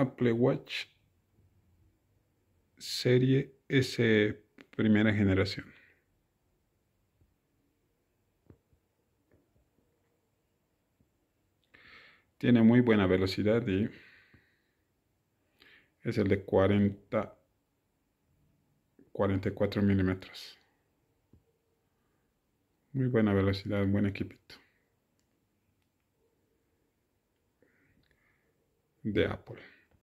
Apple Watch Serie S primera generación. Tiene muy buena velocidad y es el de 40 44 milímetros. Muy buena velocidad, buen equipito. De Apple.